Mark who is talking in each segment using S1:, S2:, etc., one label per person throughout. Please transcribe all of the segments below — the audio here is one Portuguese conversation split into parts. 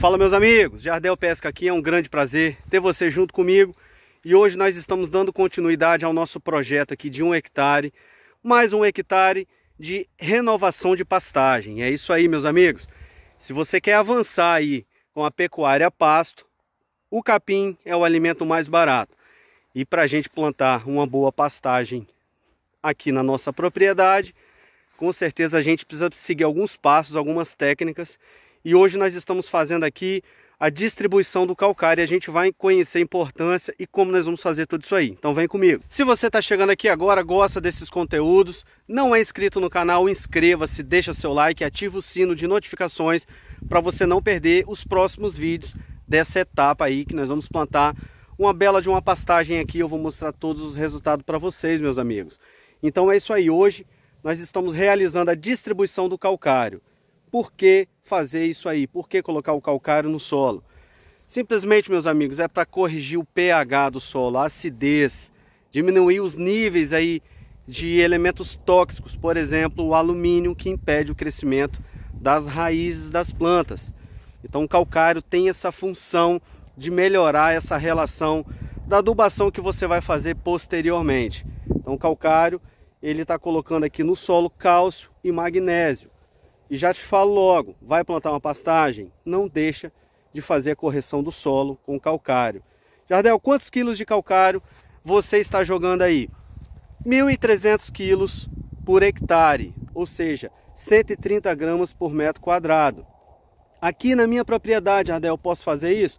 S1: Fala meus amigos, Jardel Pesca aqui, é um grande prazer ter você junto comigo e hoje nós estamos dando continuidade ao nosso projeto aqui de um hectare, mais um hectare de renovação de pastagem. É isso aí meus amigos, se você quer avançar aí com a pecuária a pasto, o capim é o alimento mais barato e para a gente plantar uma boa pastagem aqui na nossa propriedade, com certeza a gente precisa seguir alguns passos, algumas técnicas e hoje nós estamos fazendo aqui a distribuição do calcário e a gente vai conhecer a importância e como nós vamos fazer tudo isso aí. Então vem comigo. Se você está chegando aqui agora, gosta desses conteúdos, não é inscrito no canal, inscreva-se, deixa seu like, ativa o sino de notificações para você não perder os próximos vídeos dessa etapa aí que nós vamos plantar uma bela de uma pastagem aqui. Eu vou mostrar todos os resultados para vocês, meus amigos. Então é isso aí. Hoje nós estamos realizando a distribuição do calcário. Por quê? fazer isso aí? Por que colocar o calcário no solo? Simplesmente, meus amigos, é para corrigir o pH do solo, a acidez, diminuir os níveis aí de elementos tóxicos, por exemplo, o alumínio que impede o crescimento das raízes das plantas. Então, o calcário tem essa função de melhorar essa relação da adubação que você vai fazer posteriormente. Então, o calcário ele está colocando aqui no solo cálcio e magnésio. E já te falo logo, vai plantar uma pastagem? Não deixa de fazer a correção do solo com calcário. Jardel, quantos quilos de calcário você está jogando aí? 1.300 quilos por hectare, ou seja, 130 gramas por metro quadrado. Aqui na minha propriedade, Jardel, posso fazer isso?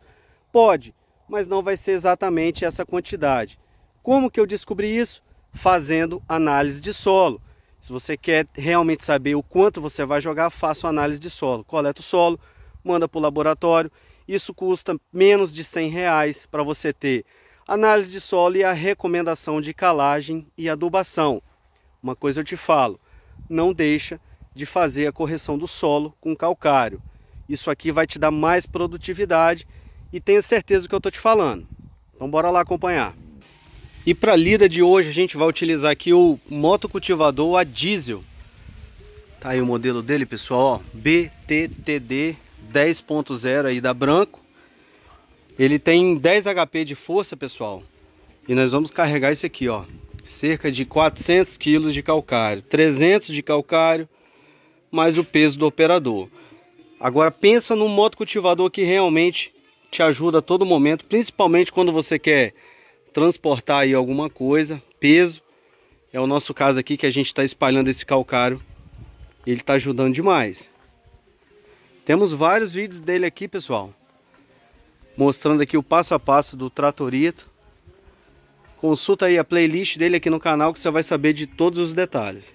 S1: Pode, mas não vai ser exatamente essa quantidade. Como que eu descobri isso? Fazendo análise de solo. Se você quer realmente saber o quanto você vai jogar, faça uma análise de solo. Coleta o solo, manda para o laboratório. Isso custa menos de 100 reais para você ter análise de solo e a recomendação de calagem e adubação. Uma coisa eu te falo, não deixa de fazer a correção do solo com calcário. Isso aqui vai te dar mais produtividade e tenha certeza do que eu estou te falando. Então bora lá acompanhar. E para a lida de hoje a gente vai utilizar aqui o motocultivador a diesel. Tá aí o modelo dele, pessoal, ó, BTTD 10.0 aí da Branco. Ele tem 10 HP de força, pessoal. E nós vamos carregar isso aqui, ó. Cerca de 400 kg de calcário, 300 de calcário, mais o peso do operador. Agora pensa num motocultivador que realmente te ajuda a todo momento, principalmente quando você quer transportar aí alguma coisa, peso. É o nosso caso aqui que a gente está espalhando esse calcário. Ele está ajudando demais. Temos vários vídeos dele aqui, pessoal. Mostrando aqui o passo a passo do tratorito. Consulta aí a playlist dele aqui no canal que você vai saber de todos os detalhes.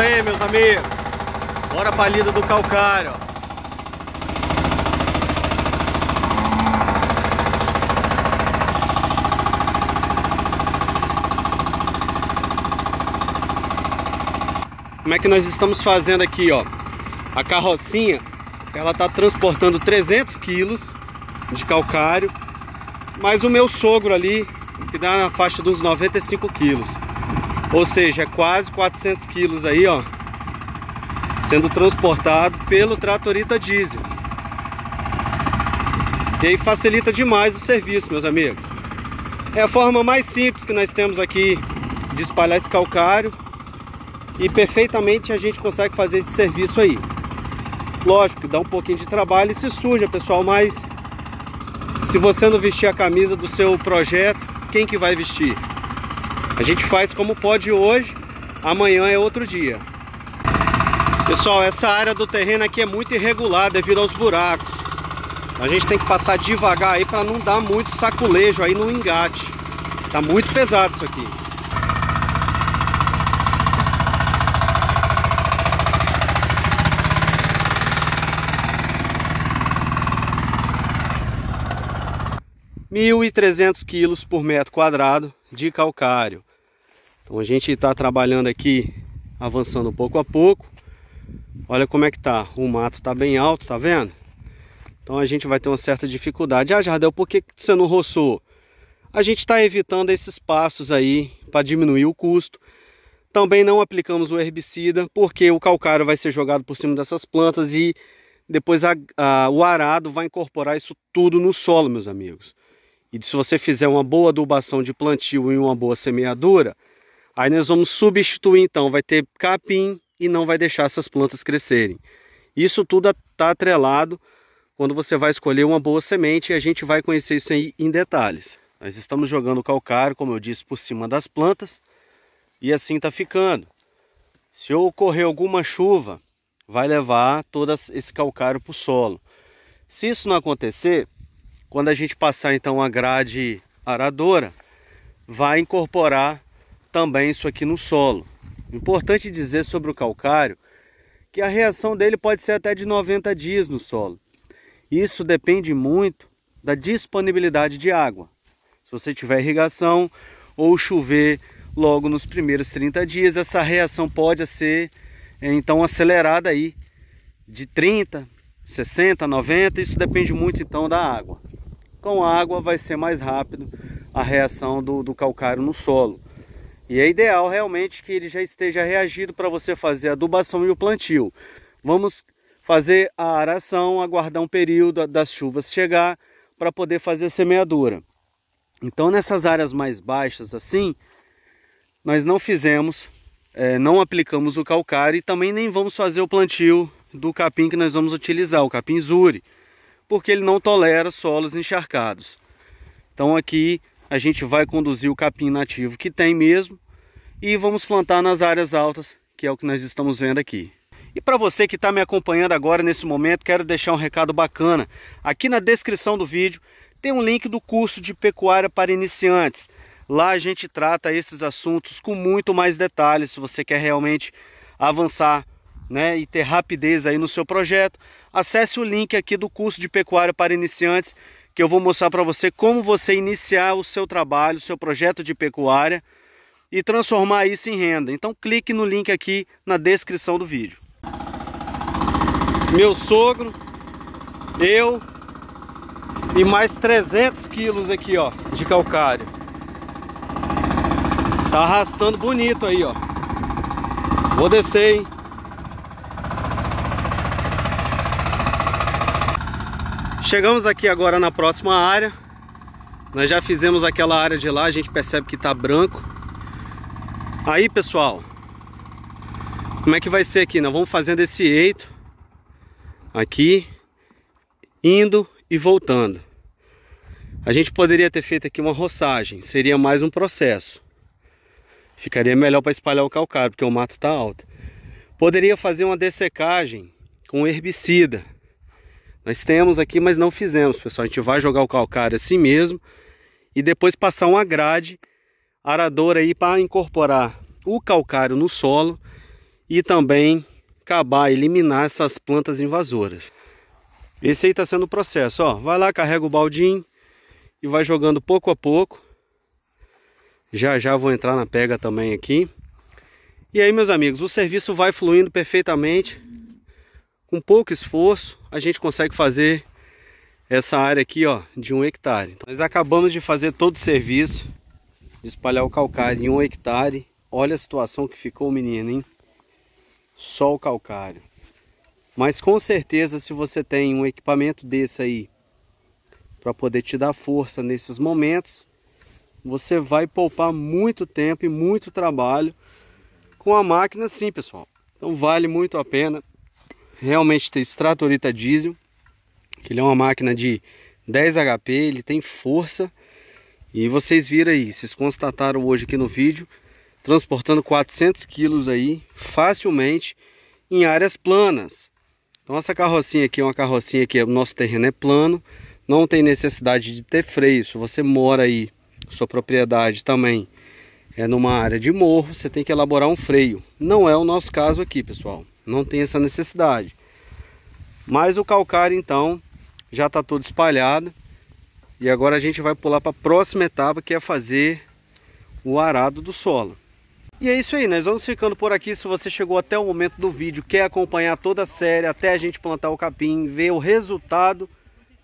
S1: isso aí, meus amigos. Bora pra lida do calcário. Como é que nós estamos fazendo aqui, ó? A carrocinha, ela tá transportando 300 quilos de calcário, mas o meu sogro ali, que dá na faixa dos 95 quilos. Ou seja, quase 400 quilos aí, ó. Sendo transportado pelo tratorita diesel. E aí facilita demais o serviço, meus amigos. É a forma mais simples que nós temos aqui de espalhar esse calcário. E perfeitamente a gente consegue fazer esse serviço aí. Lógico, dá um pouquinho de trabalho e se suja, pessoal, mas se você não vestir a camisa do seu projeto, quem que vai vestir? A gente faz como pode hoje, amanhã é outro dia. Pessoal, essa área do terreno aqui é muito irregular devido aos buracos. A gente tem que passar devagar aí para não dar muito saculejo aí no engate. Tá muito pesado isso aqui. mil e trezentos quilos por metro quadrado de calcário. Então a gente está trabalhando aqui, avançando pouco a pouco. Olha como é que tá. O mato tá bem alto, tá vendo? Então a gente vai ter uma certa dificuldade. Ah, Jardel, por que você não roçou? A gente está evitando esses passos aí para diminuir o custo. Também não aplicamos o herbicida, porque o calcário vai ser jogado por cima dessas plantas e depois a, a, o arado vai incorporar isso tudo no solo, meus amigos. E se você fizer uma boa adubação de plantio e uma boa semeadura, Aí nós vamos substituir então, vai ter capim e não vai deixar essas plantas crescerem. Isso tudo está atrelado quando você vai escolher uma boa semente e a gente vai conhecer isso aí em detalhes. Nós estamos jogando calcário, como eu disse, por cima das plantas e assim está ficando. Se ocorrer alguma chuva, vai levar todo esse calcário para o solo. Se isso não acontecer, quando a gente passar então a grade aradora, vai incorporar também isso aqui no solo. Importante dizer sobre o calcário que a reação dele pode ser até de 90 dias no solo. Isso depende muito da disponibilidade de água. Se você tiver irrigação ou chover logo nos primeiros 30 dias, essa reação pode ser eh, então acelerada aí de 30, 60, 90, isso depende muito então da água. Com água vai ser mais rápido a reação do, do calcário no solo. E é ideal realmente que ele já esteja reagido para você fazer a adubação e o plantio. Vamos fazer a aração, aguardar um período das chuvas chegar para poder fazer a semeadura. Então nessas áreas mais baixas assim, nós não fizemos, é, não aplicamos o calcário e também nem vamos fazer o plantio do capim que nós vamos utilizar, o capim zuri, porque ele não tolera solos encharcados. Então aqui a gente vai conduzir o capim nativo que tem mesmo e vamos plantar nas áreas altas, que é o que nós estamos vendo aqui. E para você que está me acompanhando agora nesse momento, quero deixar um recado bacana. Aqui na descrição do vídeo tem um link do curso de pecuária para iniciantes. Lá a gente trata esses assuntos com muito mais detalhes, se você quer realmente avançar né, e ter rapidez aí no seu projeto, acesse o link aqui do curso de pecuária para iniciantes que eu vou mostrar para você como você iniciar o seu trabalho, o seu projeto de pecuária e transformar isso em renda. Então clique no link aqui na descrição do vídeo. Meu sogro, eu e mais 300 quilos aqui ó de calcário. Tá arrastando bonito aí ó. Vou descer, hein? Chegamos aqui agora na próxima área. Nós já fizemos aquela área de lá, a gente percebe que tá branco. Aí, pessoal, como é que vai ser aqui? Nós vamos fazendo esse eito aqui, indo e voltando. A gente poderia ter feito aqui uma roçagem, seria mais um processo. Ficaria melhor para espalhar o calcário, porque o mato está alto. Poderia fazer uma dessecagem com herbicida nós temos aqui, mas não fizemos, pessoal. A gente vai jogar o calcário assim mesmo e depois passar uma grade aradora aí para incorporar o calcário no solo e também acabar, eliminar essas plantas invasoras. Esse aí está sendo o processo, ó. Vai lá, carrega o baldinho e vai jogando pouco a pouco. Já já vou entrar na pega também aqui. E aí, meus amigos, o serviço vai fluindo perfeitamente com pouco esforço, a gente consegue fazer essa área aqui ó, de um hectare. Então, nós acabamos de fazer todo o serviço, de espalhar o calcário em um hectare. Olha a situação que ficou menino, hein? Só o calcário. Mas com certeza se você tem um equipamento desse aí para poder te dar força nesses momentos, você vai poupar muito tempo e muito trabalho com a máquina sim, pessoal. Então vale muito a pena realmente ter extratorita diesel, que ele é uma máquina de 10 HP, ele tem força. E vocês viram aí, vocês constataram hoje aqui no vídeo, transportando 400 quilos aí facilmente em áreas planas. Então essa carrocinha aqui é uma carrocinha que é, o nosso terreno é plano, não tem necessidade de ter freio. Se você mora aí, sua propriedade também é numa área de morro, você tem que elaborar um freio. Não é o nosso caso aqui, pessoal não tem essa necessidade. Mas o calcário então já está todo espalhado e agora a gente vai pular para a próxima etapa que é fazer o arado do solo. E é isso aí, nós vamos ficando por aqui. Se você chegou até o momento do vídeo, quer acompanhar toda a série até a gente plantar o capim, ver o resultado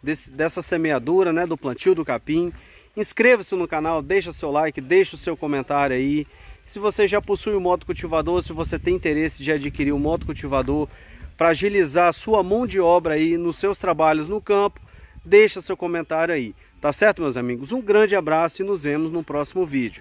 S1: desse, dessa semeadura, né, do plantio do capim, inscreva-se no canal, deixa seu like, deixa o seu comentário aí. Se você já possui um motocultivador, se você tem interesse de adquirir um motocultivador para agilizar a sua mão de obra aí nos seus trabalhos no campo, deixa seu comentário aí. Tá certo, meus amigos? Um grande abraço e nos vemos no próximo vídeo.